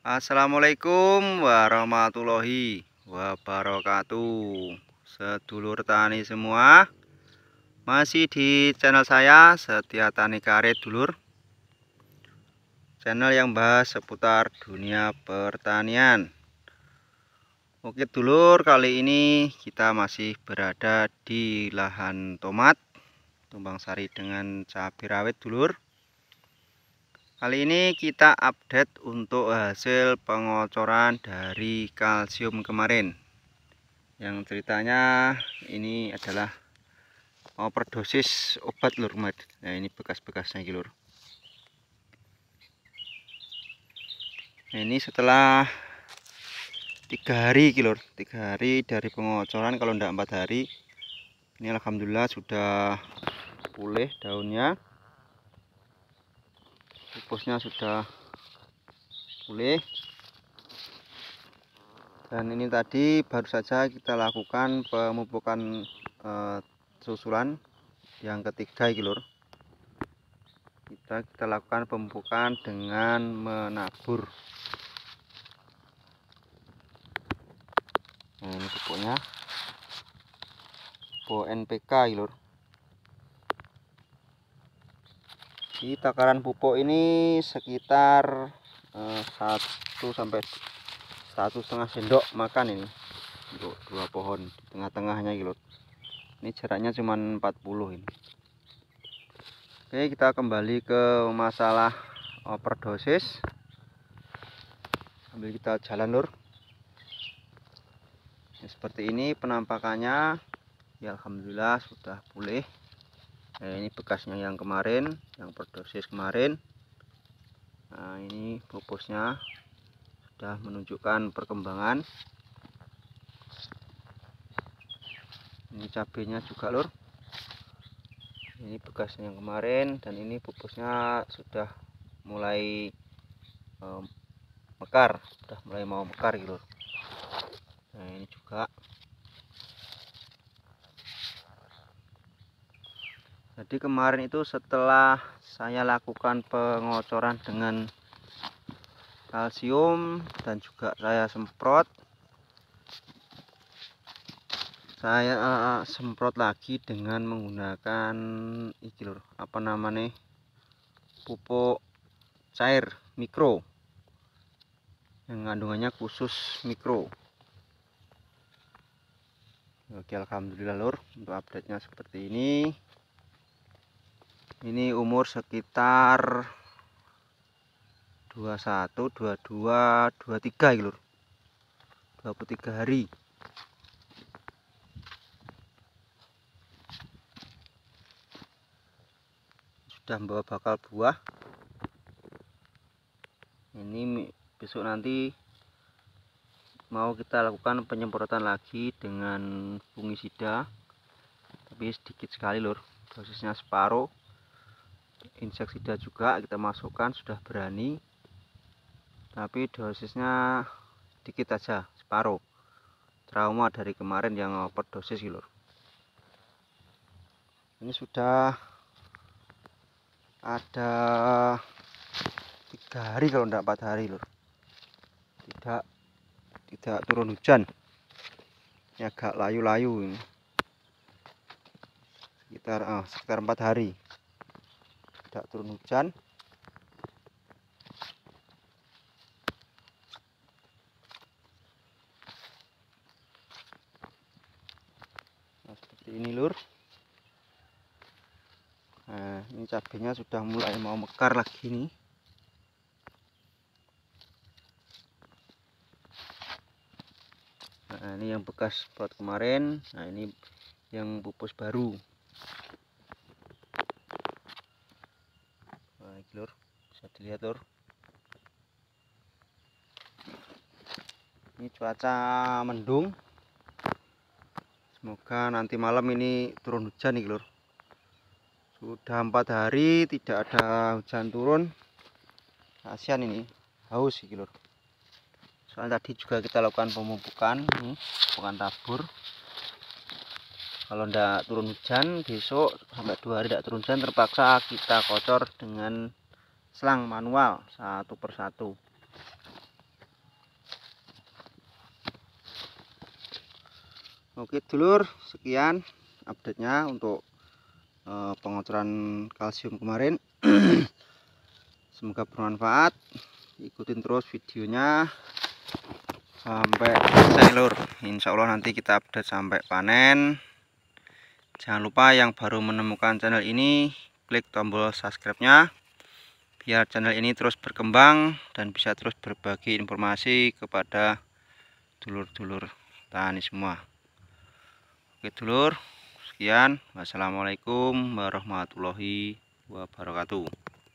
Assalamualaikum warahmatullahi wabarakatuh Sedulur tani semua Masih di channel saya Setia Tani Karet Dulur Channel yang bahas seputar dunia pertanian Oke dulur kali ini kita masih berada di lahan tomat Tumbang sari dengan cabai rawit dulur Kali ini kita update untuk hasil pengocoran dari kalsium kemarin. Yang ceritanya ini adalah overdosis obat lur Nah, ini bekas-bekasnya gilur. Nah, ini setelah tiga hari gilur, lur. Tiga hari dari pengocoran kalau tidak empat hari. Ini alhamdulillah sudah pulih daunnya pupusnya sudah pulih dan ini tadi baru saja kita lakukan pemupukan e, susulan yang ketiga kilur kita kita lakukan pemupukan dengan menabur nah, ini pupuknya pupuk NPK kilur di takaran pupuk ini sekitar eh, satu eh, sampai satu setengah sendok makan ini untuk dua pohon di tengah-tengahnya gitu ini jaraknya cuma 40 ini oke kita kembali ke masalah overdosis eh, sambil kita jalan lur ya, seperti ini penampakannya ya Alhamdulillah sudah pulih nah, ini bekasnya yang kemarin yang berdosis kemarin nah ini pupusnya sudah menunjukkan perkembangan ini cabenya juga lur ini bekasnya yang kemarin dan ini pupusnya sudah mulai um, mekar sudah mulai mau mekar gitu nah ini juga jadi kemarin itu setelah saya lakukan pengocoran dengan kalsium dan juga saya semprot saya eh, semprot lagi dengan menggunakan iki apa namanya pupuk cair mikro yang kandungannya khusus mikro Oke Alhamdulillah lur untuk update nya seperti ini ini umur sekitar 21 22 23 lur. 23 hari sudah membawa bakal buah ini besok nanti mau kita lakukan penyemprotan lagi dengan fungisida tapi sedikit sekali lur dosisnya separuh Insektisida juga kita masukkan sudah berani tapi dosisnya sedikit aja separuh trauma dari kemarin yang dosis gitu lur ini sudah ada tiga hari kalau tidak empat hari lur tidak tidak turun hujan ini agak layu-layu ini sekitar oh, sekitar empat hari tidak turun hujan nah, seperti ini lur nah ini cabenya sudah mulai mau mekar lagi nih Nah, ini yang bekas pot kemarin. Nah, ini yang pupus baru. lur bisa dilihat lur ini cuaca mendung semoga nanti malam ini turun hujan nih lur sudah empat hari tidak ada hujan turun kasihan ini haus sih lur soalnya tadi juga kita lakukan pemupukan ini bukan tabur kalau tidak turun hujan besok sampai dua hari tidak turun hujan terpaksa kita kocor dengan selang manual satu persatu Oke dulur sekian update nya untuk eh, pengocoran kalsium kemarin semoga bermanfaat ikutin terus videonya sampai selesai lur Insya Allah nanti kita update sampai panen jangan lupa yang baru menemukan channel ini klik tombol subscribe nya biar channel ini terus berkembang dan bisa terus berbagi informasi kepada dulur-dulur tani semua oke dulur sekian wassalamualaikum warahmatullahi wabarakatuh